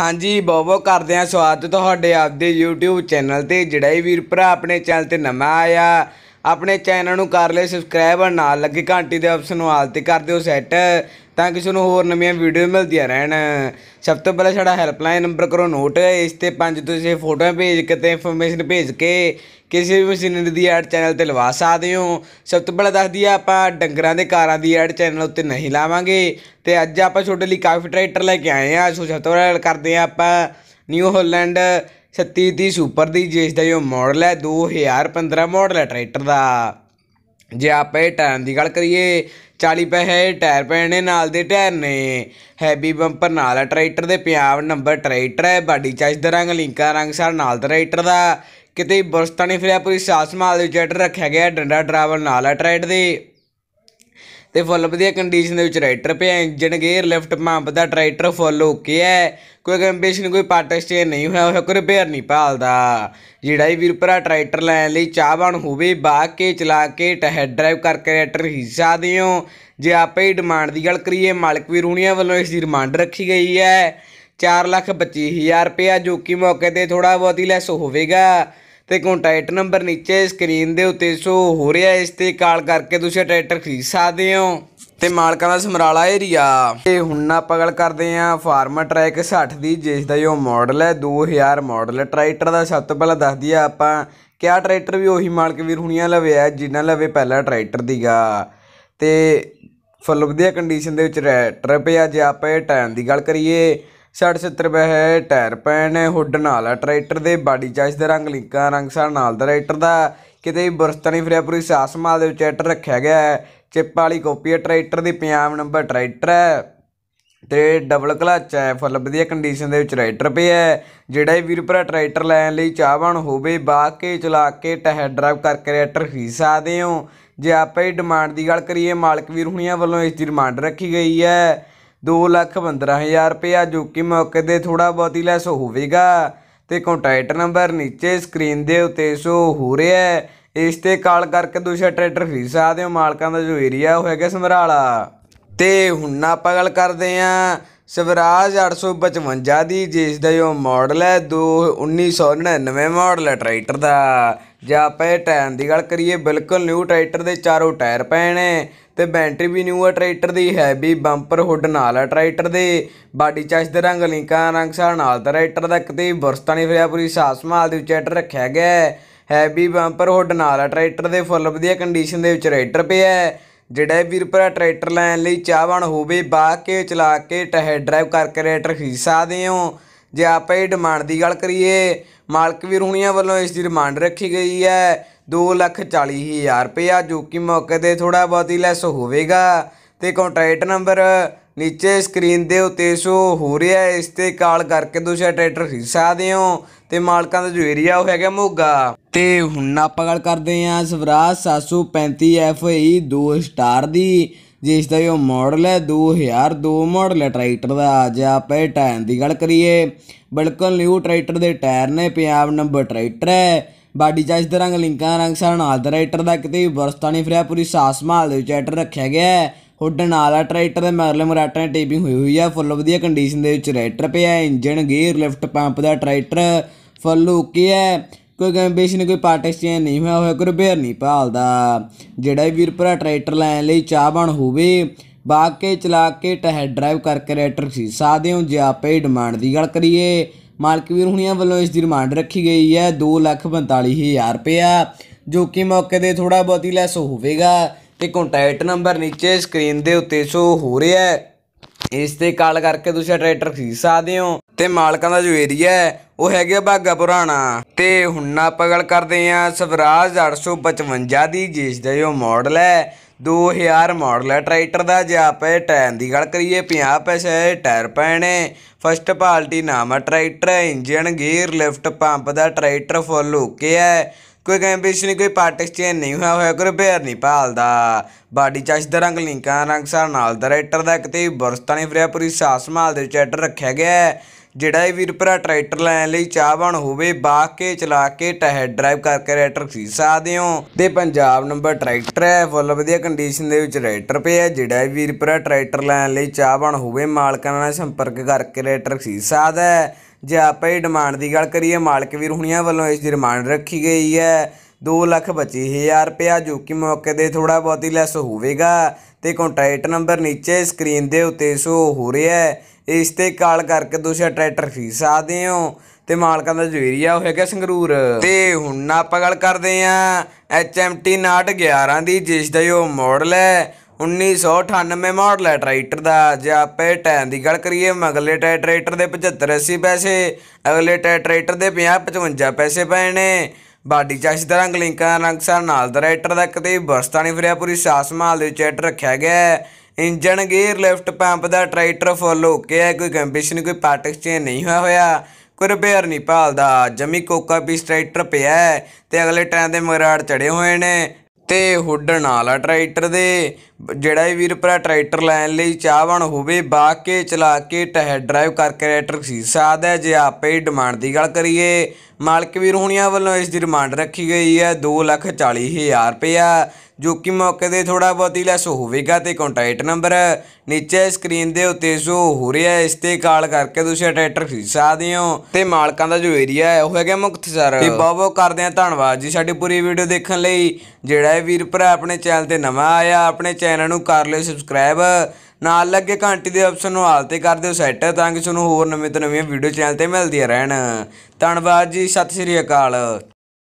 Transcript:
ਹਾਂਜੀ ਬੋਬੋ ਕਰਦੇ ਆ ਸਵਾਗਤ ਤੁਹਾਡੇ ਆਪਦੇ YouTube ਚੈਨਲ ਤੇ ਜਿਹੜਾ ਹੀ ਵੀਰ ਭਰਾ ਆਪਣੇ ਚੈਨਲ ਤੇ ਨਵਾਂ ਆਇਆ ਆਪਣੇ ਚੈਨਲ ਨੂੰ ਕਰ ਲੈ ਸਬਸਕ੍ਰਾਈਬ ਨਾਲ ਲੱਗੇ ਘੰਟੀ ਦੇ ਆਪਸ਼ਨ ਨੂੰ ਆਲ ਤੇ ਕਰ ਦਿਓ ਸੈੱਟ ਤਾਂ ਕਿ ਤੁਹਾਨੂੰ ਹੋਰ ਨਵੀਆਂ ਵੀਡੀਓ ਮਿਲਦੀਆਂ ਰਹਿਣ ਸਭ ਤੋਂ ਪਹਿਲਾਂ ਸਾਡਾ ਹੈਲਪਲਾਈਨ ਨੰਬਰ ਕਰੋ ਨੋਟ ਇਸ ਤੇ ਪੰਜ ਤੋਂ ਛੇ ਫੋਟੋਆਂ ਭੇਜ ਕੇ ਤੇ ਇਨਫੋਰਮੇਸ਼ਨ ਭੇਜ ਕੇ ਕਿਸੇ ਵੀ ਮਸ਼ੀਨਰੀ ਦੀ ਐਡ ਚੈਨਲ ਤੇ ਲਵਾ ਸਕਦੇ ਹੋ ਸਭ ਤੋਂ ਪਹਿਲਾਂ ਦੱਸ ਦਈਏ ਆਪਾਂ ਡੰਗਰਾਂ ਦੇ ਕਾਰਾਂ ਦੀ ਐਡ ਚੈਨਲ ਉੱਤੇ ਨਹੀਂ ਲਾਵਾਂਗੇ ਤੇ ਅੱਜ ਆਪਾਂ ਛੋਟੇ ਲਈ ਕਾਫੀ ਟਰੈਕਟਰ ਲੈ ਕੇ ਆਏ ਆ ਸੋ ਸਭ ਤੋਂ ਪਹਿਲਾਂ ਕਰਦੇ ਆ ਆਪਾਂ ਨਿਊ ਹੋਲੈਂਡ 3630 ਸੁਪਰ ਦੀ ਜਿਸ ਦਾ ਇਹ ਮਾਡਲ ਹੈ 2015 ਮਾਡਲ ਹੈ ਟਰੈਕਟਰ ਦਾ ਜੇ ਆਪਾਂ ਇਹ ਟਾਈਮ ਦੀ ਗੱਲ ਕਰੀਏ 40 ਪੈਸੇ ਟਾਇਰ ਪੈਣੇ ਨਾਲ ਦੇ ਟਾਇਰ ਨੇ ਹੈਵੀ ਬੰਪਰ ਨਾਲ ਟਰੈਕਟਰ ਦੇ ਪਿਆਵ ਨੰਬਰ ਟਰੈਕਟਰ ਹੈ ਬਾਡੀ ਚਾਈਸ ਦਾ ਰੰਗ ਲਿੰਕਾ ਰੰਗ ਸਾਰ ਨਾਲ ਦਾ ਟਰੈਕਟਰ ਦਾ ਕਿਤੇ ਨਹੀਂ ਫਿਰਿਆ ਪੂਰੀ ਸਾਸ ਮਾਲ ਦੇ ਵਿੱਚ ਰੱਖਿਆ ਗਿਆ ਡੰਡਾ ਡਰਾਵਲ ਨਾਲ ਹੈ ਟਰੈਕਟਰ ਦੇ ਤੇ ਫੁੱਲ ਵਧੀਆ ਕੰਡੀਸ਼ਨ ਦੇ ਵਿੱਚ ਰਾਈਟਰ ਪਿਆ ਇੰਜਨ ਗੇਅਰ ਲਿਫਟ ਪੰਪ ਦਾ ਟਰੈਕਟਰ ਫੁੱਲ ਓਕੇ ਹੈ ਕੋਈ ਕੰਪੀਟੀਸ਼ਨ ਕੋਈ ਪਾਰਟ ਐਕਸਚੇਂਜ ਨਹੀਂ ਹੋਇਆ ਹੋਇਆ ਕੋਈ ਰਿਪੇਅਰ ਨਹੀਂ ਭਾਲਦਾ ਜਿਹੜਾ ਹੀ ਵੀਰ ਭਰਾ ਟਰੈਕਟਰ ਲੈਣ ਲਈ ਚਾਹਵਾਨ ਹੋਵੇ ਬਾ ਕੇ ਚਲਾ ਕੇ ਟਹਿ ਡਰਾਈਵ ਕਰਕੇ ਟਰੈਕਟਰ ਹਿੱਸਾ ਦਿਓ ਜੇ ਆਪੇ ਹੀ ਡਿਮਾਂਡ ਦੀ ਗੱਲ ਕਰੀਏ ਮਾਲਕ ਵੀਰੂਣੀਆਂ ਵੱਲੋਂ ਇਸ ਦੀ ਰਿਮਾਂਡ ਰੱਖੀ ਗਈ ਹੈ 4 ਲੱਖ ਰੁਪਇਆ ਜੋ ਕਿ ਮੌਕੇ ਤੇ ਥੋੜਾ ਬਹੁਤ ਹੀ ਲੈਸ ਹੋਵੇਗਾ ਤੇ ਕੰਟੈਕਟ ਨੰਬਰ ਨੀਚੇ ਸਕਰੀਨ ਦੇ ਉੱਤੇ ਸੋ ਹੋ ਰਿਹਾ ਇਸ ਤੇ ਕਾਲ ਕਰਕੇ ਤੁਸੀਂ ਟਰੈਕਟਰ ਖਰੀਦ ਸਕਦੇ ਹੋ ਤੇ ਮਾਲਕਾਂ ਦਾ ਸਮਰਾਲਾ ਏਰੀਆ ਤੇ ਹੁਣ ਆਪਾਂ ਗੱਲ ਕਰਦੇ ਆਂ ਫਾਰਮਰ ਟਰੈਕ 60 ਦੀ ਜਿਸ ਦਾ ਇਹ ਮਾਡਲ ਹੈ 2000 ਮਾਡਲ ਟਰੈਕਟਰ ਦਾ ਸਭ ਤੋਂ ਪਹਿਲਾਂ ਦੱਸ ਦਈਏ ਆਪਾਂ ਕਿ ਟਰੈਕਟਰ ਵੀ ਉਹੀ ਮਾਲਕ ਵੀਰ ਹੁਣੀਆਂ ਲਵੇ ਜਿਨ੍ਹਾਂ ਲਵੇ ਪਹਿਲਾ ਟਰੈਕਟਰ ਦੀਗਾ ਤੇ ਫੁੱਲ ਵਧੀਆ ਕੰਡੀਸ਼ਨ ਦੇ ਵਿੱਚ ਟਰੈਕਟਰ ਪਿਆ ਜੇ ਆਪਾਂ ਇਹ ਟਾਈਮ ਦੀ ਗੱਲ ਕਰੀਏ 60-70 ਰੁਪਏ ਹੈ ਟਾਇਰ ਪੈਣ ਹੁੱਡ ਨਾਲ ਟਰੈਕਟਰ ਦੇ ਬਾਡੀ ਚਾਈਸ ਦੇ ਰੰਗ ਲਿੰਕਾਂ ਰੰਗ ਸਾਰ ਨਾਲ ਦਾ ਟਰੈਕਟਰ ਦਾ ਕਿਤੇ ਵੀ ਬਰਸਤਾ ਨਹੀਂ ਫਿਰਿਆ ਪੂਰੀ ਸਾਸ ਮਾਲ ਦੇ ਵਿੱਚ ਟਰੈਕਟਰ ਰੱਖਿਆ ਗਿਆ ਹੈ ਚਿੱਪ ਵਾਲੀ ਕਾਪੀ ਹੈ ਟਰੈਕਟਰ ਦੀ ਪੰਜਾਬ ਨੰਬਰ ਟਰੈਕਟਰ ਹੈ ਤੇ ਡਬਲ ਕਲਚ ਹੈ ਫੁੱਲ ਵਧੀਆ ਕੰਡੀਸ਼ਨ ਦੇ ਵਿੱਚ ਟਰੈਕਟਰ ਪਿਆ ਹੈ ਜਿਹੜਾ ਵੀ ਵੀਰ ਭਰਾ ਟਰੈਕਟਰ ਲੈਣ ਲਈ ਚਾਹਵਾਨ ਹੋਵੇ ਬਾ ਕੇ ਚਲਾ ਕੇ ਟਹਿ ਡਰਾਈਵ ਕਰਕੇ ਟਰੈਕਟਰ ਖਰੀਦ ਸਕਦੇ ਹੋ ਜੇ ਆਪਾਂ ਇਹ ਡਿਮਾਂਡ ਦੀ ਗੱਲ ਕਰੀਏ ਮਾਲਕ ਵੀਰ ਹੁਣੀਆਂ ਵੱਲੋਂ ਇਸ ਦੀ ਡਿਮਾਂਡ ਰੱਖੀ ਗਈ ਹੈ 215000 ਰੁਪਇਆ ਜੋ ਕਿ ਮੌਕੇ ਤੇ ਥੋੜਾ ਬਹੁਤੀ ਲੈਸ ਹੋਵੇਗਾ ਤੇ ਕੰਟੈਕਟ ਨੰਬਰ ਨੀਚੇ ਸਕਰੀਨ ਦੇ ਉੱਤੇ ਸੋ ਹੋ ਰਿਹਾ ਹੈ ਇਸ ਤੇ ਕਾਲ ਕਰਕੇ ਦੂਸਰਾ ਟਰੈਕਟਰ ਖਰੀਦ ਸਕਦੇ ਹੋ ਮਾਲਕਾਂ ਦਾ ਜੋ ਏਰੀਆ ਉਹ ਹੈਗਾ ਸਮਰਾਲਾ ਤੇ ਹੁਣ ਆਪਾਂ ਗੱਲ ਕਰਦੇ ਆਂ ਸਵਰਾਜ 855 ਦੀ ਜਿਸ ਦਾ ਜੋ ਮਾਡਲ ਹੈ 21999 ਮਾਡਲ ਹੈ ਟਰੈਕਟਰ ਦਾ ਜੇ ਆਪਾਂ ਇਹ ਟਾਈਮ ਦੀ ਗੱਲ ਕਰੀਏ ਬਿਲਕੁਲ ਨਿਊ ਟਰੈਕਟਰ ਦੇ ਚਾਰੋਂ ਟਾਇਰ ਪੈਣੇ ਤੇ ਬੈਂਟਰੀ ਵੀ ਨਿਊ ਆ ਟਰੈਕਟਰ ਦੀ ਹੈਵੀ ਬੰਪਰ ਹੁੱਡ ਨਾਲ ਆ ਟਰੈਕਟਰ ਦੇ ਬਾਡੀ ਚਾਸ਼ ਦੇ ਰੰਗ ਲਿੰਕਾਂ ਰੰਗ ਸਾਹ ਨਾਲ ਟਰੈਕਟਰ ਦਾ ਕਿਤੇ ਵਰਸਤਾ ਨਹੀਂ ਫਿਰਿਆ ਪੂਰੀ ਸਾਫ ਸਮਾਲ ਦੇ ਵਿੱਚ ਟਰੈਕਟਰ ਰੱਖਿਆ ਗਿਆ ਹੈ ਹੈਵੀ ਬੰਪਰ ਹੁੱਡ ਨਾਲ ਆ ਟਰੈਕਟਰ ਦੇ ਫੁੱਲ ਵਧੀਆ ਕੰਡੀਸ਼ਨ ਦੇ ਵਿੱਚ ਟਰੈਕਟਰ ਪਿਆ ਹੈ ਜਿਹੜਾ ਵੀਰ ਭਰਾ ਟਰੈਕਟਰ ਲੈਣ ਲਈ ਚਾਹਵਾਨ ਹੋਵੇ ਬਾ ਕੇ ਚਲਾ ਕੇ ਟਹਿ ਡਰਾਈਵ ਕਰਕੇ ਟਰੈਕਟਰ ਖਰੀਦ ਸਕਦੇ ਹੋ ਜੇ ਆਪਾਂ ਇਹ ਡਿਮਾਂਡ ਦੀ ਗੱਲ ਕਰੀਏ ਮਾਲਕ ਵੀਰ ਹੁਣੀਆਂ ਵੱਲੋਂ ਇਸ ਦੀ ਡਿਮਾਂਡ ਰੱਖੀ ਗਈ ਹੈ 240000 ਰੁਪਇਆ ਜੋ ਕਿ ਮੌਕੇ ਤੇ ਥੋੜਾ ਬਹੁਤ ਹੀ ਲੈਸ ਹੋਵੇਗਾ ਤੇ ਕੰਟਰੈਕਟ ਨੰਬਰ ਨੀਚੇ ਸਕਰੀਨ ਦੇ ਉੱਤੇ ਸੋ ਹੋ ਰਿਹਾ ਇਸ ਤੇ ਕਾਲ ਕਰਕੇ ਤੁਸੀਂ ਟਰੈਕਟਰ ਖਰੀਦ ਸਕਦੇ ਹੋ ਤੇ ਮਾਲਕਾਂ ਦਾ ਜੋ ਏਰੀਆ ਉਹ ਹੈਗਾ ਮੋਗਾ ਤੇ ਹੁਣ ਆਪਾਂ ਗੱਲ ਕਰਦੇ ਹਾਂ ਸਵਰਾਜ 735 FE 2 ਸਟਾਰ ਦੀ ਜਿਸ ਦਾ ਇਹ ਮਾਡਲ ਹੈ 2002 ਮਾਡਲ ਹੈ ਟਰੈਕਟਰ ਦਾ ਅੱਜ ਆਪਾਂ ਟਾਈਮ ਟਾਇਰ ਦੀ ਗੱਲ ਕਰੀਏ ਬਿਲਕੁਲ ਨਿਊ ਟਰੈਕਟਰ ਦੇ ਟਾਇਰ ਨੇ ਪੰਜਾਬ ਨੰਬਰ ਟਰੈਕਟਰ ਹੈ ਬਾਡੀ ਚਾਰਜ ਦੇ ਰੰਗ ਲਿੰਕਾਂ ਰੰਗ ਸਾਰ ਨਾਲ ਦਾ ਰਾਈਟਰ ਦਾ ਕਿਤੇ ਵੀ ਬਰਸਤਾ ਨਹੀਂ ਫਿਰਿਆ ਪੂਰੀ ਸਾਸ ਸੰਭਾਲ ਦੇ ਵਿੱਚ ਐਟਰ ਰੱਖਿਆ ਗਿਆ ਹੈ ਹੁੱਡ ਨਾਲ ਆ ਟਰੈਕਟਰ ਦੇ ਮਰਲੇ ਮਰਾਟਾਂ ਦੀ ਟੇਪਿੰਗ ਹੋਈ ਹੋਈ ਆ ਫੁੱਲ ਵਧੀਆ ਕੰਡੀਸ਼ਨ ਦੇ ਵਿੱਚ ਰਾਈਟਰ ਪਿਆ ਇੰਜਨ ਗੇਅਰ ਲਿਫਟ ਪੰਪ ਦਾ ਟਰੈਕਟਰ ਫੁੱਲ ਓਕੇ ਹੈ ਕੋਈ ਨਹੀਂ ਕੋਈ ਪਾਰਟ ਐਕਸਚੇਂਜ ਨਹੀਂ ਹੋਇਆ ਹੋਇਆ ਕੋਈ ਰਿਪੇਅਰ ਨਹੀਂ ਭਾਲਦਾ ਜਿਹੜਾ ਵੀਰ ਭਰਾ ਟਰੈਕਟਰ ਲੈਣ ਲਈ ਚਾਹ ਬਣ ਹੋਵੇ ਬਾਕੇ ਚਲਾ ਕੇ ਟਹਿ ਡਰਾਈਵ ਕਰਕੇ ਰੈਟਰ ਸੀ ਸਾਦੇ ਹੋ ਜੇ ਆਪੇ ਡਿਮਾਂਡ ਦੀ ਗੱਲ ਕਰੀਏ ਮਾਲਕਵੀਰ ਹੁਣੀਆਂ ਵੱਲੋਂ ਇਸ ਦੀ ਰਿਮਾਂਡ ਰੱਖੀ ਗਈ ਹੈ 242000 ਰੁਪਇਆ ਜੋ ਕਿ ਮੌਕੇ ਦੇ ਥੋੜਾ ਬਹੁਤ ਹੀ ਲੈਸ ਹੋਵੇਗਾ ਤੇ ਕੰਟੈਕਟ ਨੰਬਰ ਨੀਚੇ ਸਕਰੀਨ ਦੇ ਉੱਤੇ ਸ਼ੋ ਹੋ ਰਿਹਾ ਹੈ ਇਸ ਤੇ ਕਾਲ ਕਰਕੇ ਤੁਸੀਂ ਟਰੈਕਟਰ ਖਰੀਦ ਸਕਦੇ ਹੋ ਤੇ ਮਾਲਕਾਂ ਦਾ ਜੋ ਏਰੀਆ ਹੈ ਉਹ ਹੈਗਾ ਬਾਗਾ ਪੁਰਾਣਾ ਤੇ ਹੁਣ ਨਾ ਪਗਲ ਕਰਦੇ ਆ ਸਵਰਾਜ 855 ਦੀ ਜਿਸ ਦਾ ਉਹ ਮਾਡਲ ਹੈ 2000 ਮਾਡਲ ਹੈ ਟਰੈਕਟਰ ਦਾ ਜੇ ਆਪੇ ਟਾਇਰ ਦੀ ਗੱਲ ਕਰੀਏ 50 ਪੈਸੇ ਟਾਇਰ ਪੈਣੇ ਫਸਟ ਪਾਰਟੀ ਨਾਮ ਹੈ tractor engine gear lift pump ਦਾ ਟਰੈਕਟਰ ਫੁੱਲ ਕੇ ਹੈ ਕੋਈ ਕੰਪੀਟੀਸ਼ਨ ਕੋਈ ਪਾਰਟ ਐਕਸਚੇਂਜ ਨਹੀਂ ਹੋਇਆ ਹੋਇਆ ਕੋਈ ਰਿਪੇਅਰ ਨਹੀਂ ਭਾਲਦਾ ਬਾਡੀ ਚਾਸ਼ ਦਾ ਰੰਗ ਲਿੰਕਾਂ ਰੰਗ ਸਾਰ ਨਾਲ ਦਾ ਰਾਈਟਰ ਦਾ ਕਿਤੇ ਬਰਸਤਾ ਨਹੀਂ ਫਰਿਆ ਪੂਰੀ ਸਾਸ ਸੰਭਾਲ ਦੇ ਚੈਟਰ ਰੱਖਿਆ ਗਿਆ ਜਿਹੜਾ ਇਹ ਵੀਰ ਭਰਾ ਟਰੈਕਟਰ ਲੈਣ ਲਈ ਚਾਹਵਾਨ ਹੋਵੇ ਬਾਕ ਕੇ ਚਲਾ ਕੇ ਟਹਿ ਡਰਾਈਵ ਕਰਕੇ ਟਰੈਕਟਰ ਖਰੀਦ ਸਕਦੇ ਹੋ ਤੇ ਪੰਜਾਬ ਨੰਬਰ ਟਰੈਕਟਰ ਹੈ ਫੁੱਲ ਵਧੀਆ ਕੰਡੀਸ਼ਨ ਦੇ ਵਿੱਚ ਟਰੈਕਟਰ ਪਿਆ ਜਿਹੜਾ ਇਹ ਵੀਰ ਭਰਾ ਟਰੈਕਟਰ ਲੈਣ ਲਈ ਚਾਹਵਾਨ ਹੋਵੇ ਮਾਲਕਾਂ ਨਾਲ ਸੰਪਰਕ ਕਰਕੇ ਟਰੈਕਟਰ ਖਰੀਦ ਸਕਦਾ ਹੈ ਜੇ ਆਪਾਂ ਇਹ ਡਿਮਾਂਡ ਦੀ ਗੱਲ ਕਰੀਏ ਮਾਲਕ ਵੀਰ ਹੁਣੀਆਂ ਵੱਲੋਂ ਇਸ ਦੀ ਡਿਮਾਂਡ ਰੱਖੀ ਗਈ ਹੈ 2 ਲੱਖ 225000 ਰੁਪਿਆ ਜੋ ਕਿ ਮੌਕੇ ਦੇ ਥੋੜਾ ਬਹੁਤ ਹੀ ਲੈਸ ਹੋਵੇਗਾ ਤੇ ਕੰਟਰੈਕਟ ਨੰਬਰ ਨੀਚੇ ਸਕਰੀਨ ਦੇ ਉੱਤੇ ਸ਼ੋ ਹੋ ਰਿਹਾ ਹੈ ਇਸ ਤੇ ਕਾਲ ਕਰਕੇ ਤੁਸੀਂ ਟਰੈਕਟਰ ਖਰੀਦ ਆ ਹੋ ਤੇ ਮਾਲਕਾਂ ਦਾ ਜਵੇਰੀਆ ਹੋਇਆ ਹੈਗਾ ਸੰਗਰੂਰ ਤੇ ਹੁਣ ਆਪਾਂ ਗੱਲ ਕਰਦੇ ਆਂ HMT 911 ਦੀ ਜਿਸ ਦਾ ਇਹ ਮਾਡਲ ਹੈ 1998 ਮਾਡਲ ਹੈ ਟਰੈਕਟਰ ਦਾ ਜੇ ਆਪੇ ਟੈਨ ਦੀ ਗੱਲ ਕਰੀਏ ਅਗਲੇ ਟੈ ਟਰੈਕਟਰ ਦੇ 75 80 ਪੈਸੇ ਅਗਲੇ ਟੈ ਟਰੈਕਟਰ ਦੇ 50 55 ਪੈਸੇ ਪਏ ਨੇ ਬਾਡੀ ਚਾਸ਼ੀ ਦਾ ਰੰਗ ਲਿੰਕਾਂ ਰੰਗ ਸਾਰ ਨਾਲ ਦਾ ਟਰੈਕਟਰ ਦਾ ਕਿਤੇ ਬਰਸਤਾ ਨਹੀਂ ਫਿਰਿਆ ਪੂਰੀ ਸਾਸ ਮਾਲ ਦੇ ਚੈਟ ਰੱਖਿਆ ਗਿਆ ਇੰਜਨ ਗੇਅਰ ਲਿਫਟ ਪੰਪ ਦਾ ਟਰੈਕਟਰ ਫੁੱਲ ਹੋ ਕੇ ਹੈ ਕੋਈ ਕੰਪੀਸ਼ਨ ਕੋਈ ਪਾਰਟ ਐਕਸਚੇਂਜ ਨਹੀਂ ਹੋਇਆ ਹੋਇਆ ਕੋਈ ਰਿਪੇਅਰ ਨਹੀਂ ਪਾਲਦਾ ਜਮੀ ਕੋਕਾ ਪੀਸ ਟਰੈਕਟਰ ਪਿਆ ਤੇ ਅਗਲੇ ਟਾਈਮ ਦੇ ਮਗਰਾੜ ਚੜੇ ਹੋਏ ਨੇ ਤੇ ਹੁੱਡ ਨਾਲ ਆ ਟਰੈਕਟਰ ਦੇ ਜਿਹੜਾ ਵੀ ਵੀਰ ਭਰਾ ਟਰੈਕਟਰ ਲੈਣ ਲਈ ਚਾਹਵਾਨ ਹੋਵੇ ਬਾਕੇ ਚਲਾ ਕੇ ਟਹਿ ਡਰਾਈਵ ਕਰਕੇ ਟਰੈਕਟਰ ਖਰੀਦ ਸਕਦਾ ਜੇ ਆਪੇ ਡਿਮਾਂਡ ਦੀ ਗੱਲ ਕਰੀਏ ਮਾਲਕ ਵੀਰ ਹੋਣੀਆਂ ਵੱਲੋਂ ਇਸ ਦੀ ਰਿਮਾਂਡ ਰੱਖੀ ਗਈ ਹੈ 240000 ਰੁਪਇਆ ਜੋ ਕਿ ਮੌਕੇ ਦੇ ਥੋੜਾ ਬਹੁਤੀ ਲੈਸ ਹੋਵੇਗਾ ਤੇ ਕੰਟੈਕਟ ਨੰਬਰ ਨੀਚੇ ਸਕਰੀਨ ਦੇ ਉੱਤੇ ਸ਼ੋ ਹੋ ਰਿਹਾ ਹੈ ਇਸ ਤੇ ਕਾਲ ਕਰਕੇ ਤੁਸੀਂ ਟਰੈਕਟਰ ਖਰੀਦ ਸਕਦੇ ਹੋ ਤੇ ਮਾਲਕਾਂ ਦਾ ਜੋ ਏਰੀਆ ਹੈ ਉਹ ਹੈਗਾ ਮੁਕਤਸਰ ਤੇ ਬਹੁਤ ਬਹੁਤ ਕਰਦੇ ਆ ਧੰਨਵਾਦ ਜੀ ਸਾਡੀ ਪੂਰੀ ਵੀਡੀਓ ਦੇਖਣ ਲਈ ਜਿਹੜਾ ਵੀਰ ਭਰਾ ਆਪਣੇ ਚੈਨਲ ਤੇ ਨਵਾਂ ਆਇਆ ਆਪਣੇ ਚੈਨਲ ਨੂੰ ਕਰ ਲਿਓ ਸਬਸਕ੍ਰਾਈਬ ਨਾਲ ਲੱਗੇ ਘੰਟੀ ਦੇ ਆਪਸ਼ਨ ਨੂੰ ਹਾਲ ਤੇ ਕਰ ਦਿਓ ਸੈੱਟ ਤਾਂ ਕਿ ਤੁਹਾਨੂੰ ਹੋਰ ਨਵੇਂ ਤੋਂ ਨਵੀਆਂ ਵੀਡੀਓ ਚੈਨਲ ਤੇ ਮਿਲਦੀਆਂ ਰਹਿਣ ਧੰਨਵਾਦ ਜੀ ਸਤਿ ਸ੍ਰੀ ਅਕਾਲ